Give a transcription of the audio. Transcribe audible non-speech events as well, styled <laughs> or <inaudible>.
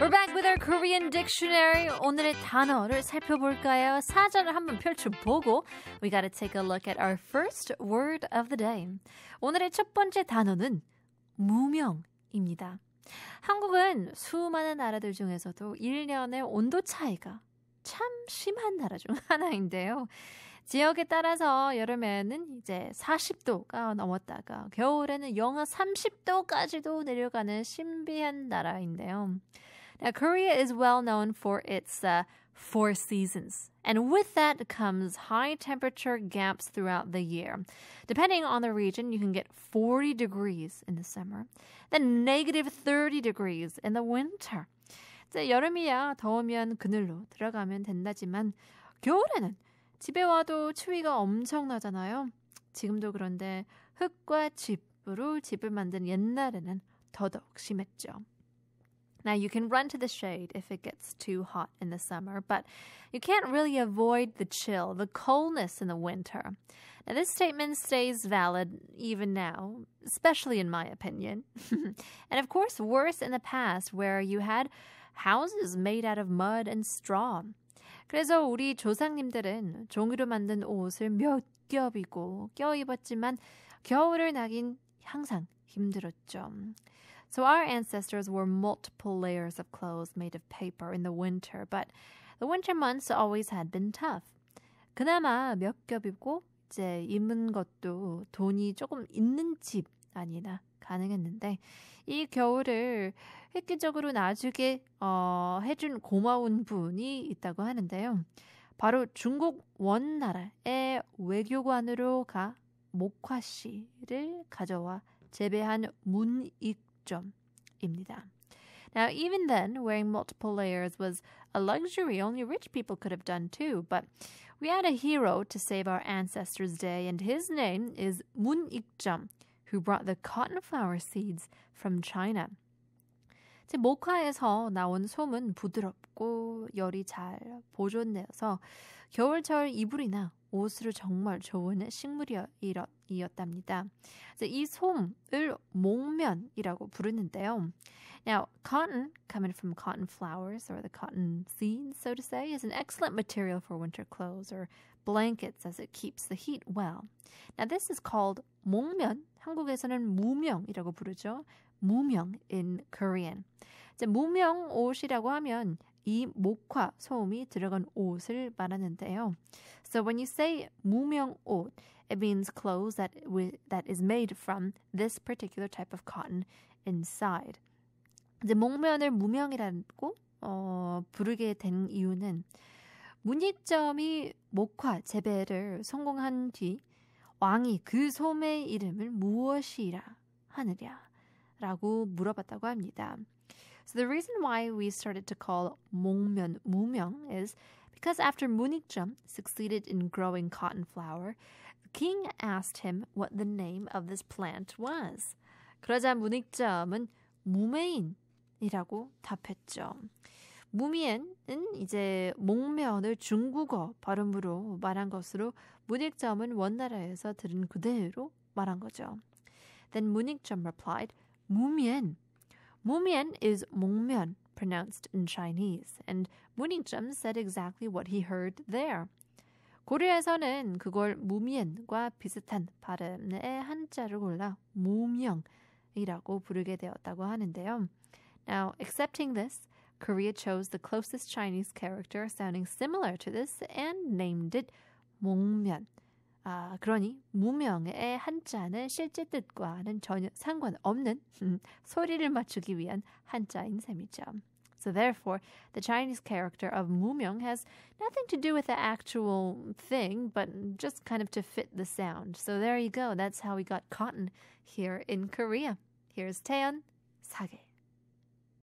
We're back with our Korean dictionary. 오늘의 단어를 살펴볼까요? 사전을 한번 펼쳐보고 we gotta take a look at our first word of the day. 오늘의 첫 번째 단어는 무명입니다. 한국은 수많은 나라들 중에서도 1년의 온도 차이가 참 심한 나라 중 <laughs> 하나인데요. 지역에 따라서 여름에는 이제 40도가 넘었다가 겨울에는 영하 30도까지도 내려가는 신비한 나라인데요. Now, Korea is well known for its uh, four seasons. And with that comes high temperature gaps throughout the year. Depending on the region, you can get 40 degrees in the summer, then negative 30 degrees in the winter. 이제 여름이야 더우면 그늘로 들어가면 된다지만 겨울에는 집에 와도 추위가 엄청나잖아요. 지금도 그런데 흙과 집으로 집을 만든 옛날에는 더더욱 심했죠. Now, you can run to the shade if it gets too hot in the summer, but you can't really avoid the chill, the coldness in the winter. Now, this statement stays valid even now, especially in my opinion. <laughs> and of course, worse in the past where you had houses made out of mud and straw. 그래서 우리 조상님들은 종이로 만든 옷을 몇 겹이고 껴입었지만 겨울을 나긴 항상 힘들었죠. So our ancestors wore multiple layers of clothes made of paper in the winter, but the winter months always had been tough. 그나마 몇 겹 입고 이제 입는 것도 돈이 조금 있는 집 아니나 가능했는데 이 겨울을 획기적으로 나중에 어, 해준 고마운 분이 있다고 하는데요. 바로 중국 원나라의 외교관으로 가 목화 씨를 가져와 재배한 문익 6점입니다. Now, even then, wearing multiple layers was a luxury only rich people could have done too, but we had a hero to save our ancestors' day, and his name is Mun Ikjeom, who brought the cotton flower seeds from China. 제 모카에서 나온 솜은 부드럽고 열이 잘 보존되어서 겨울철 이불이나 옷으로 정말 좋은 식물이었답니다. 이 솜을 목면이라고 부르는데요. Now, cotton, coming from cotton flowers or the cotton seeds, so to say, is an excellent material for winter clothes or blankets as it keeps the heat well. Now, this is called 목면. 한국에서는 무명이라고 부르죠. 무명 in Korean. 자, 무명 옷이라고 하면 이 목화 소음이 들어간 옷을 말하는데요. So when you say 무명 옷, it means clothes that with, a t is made from this particular type of cotton inside. 이제 목면을 무명이라고 어, 부르게 된 이유는 문의점이 목화 재배를 성공한 뒤 왕이 그 소매의 이름을 무엇이라 하느냐라고 물어봤다고 합니다. So the reason why we started to call Mongmyeon 무명 is because after Munigjeom succeeded in growing cotton flower, the king asked him what the name of this plant was. 그러자 문익점은 무메인이라고 답했죠. 무미엔은 이제 목면을 중국어 발음으로 말한 것으로 문익점은 원나라에서 들은 그대로 말한 거죠. Then 문익점 replied, 무미엔 Mumian is Mungmyeon, pronounced in Chinese, and 문익점 said exactly what he heard there. 고려에서는 그걸 무면과 비슷한 발음의 한자를 골라 무명이라고 부르게 되었다고 하는데요. Now, accepting this, Korea chose the closest Chinese character sounding similar to this and named it 몽면. 아, 그러니 무명의 한자는 실제 뜻과는 전혀 상관없는 <laughs> 소리를 맞추기 위한 한자인 셈이죠. So therefore, the Chinese character of 무명 has nothing to do with the actual thing, but just kind of to fit the sound. So there you go. That's how we got cotton here in Korea. Here's Taeyeon 사계.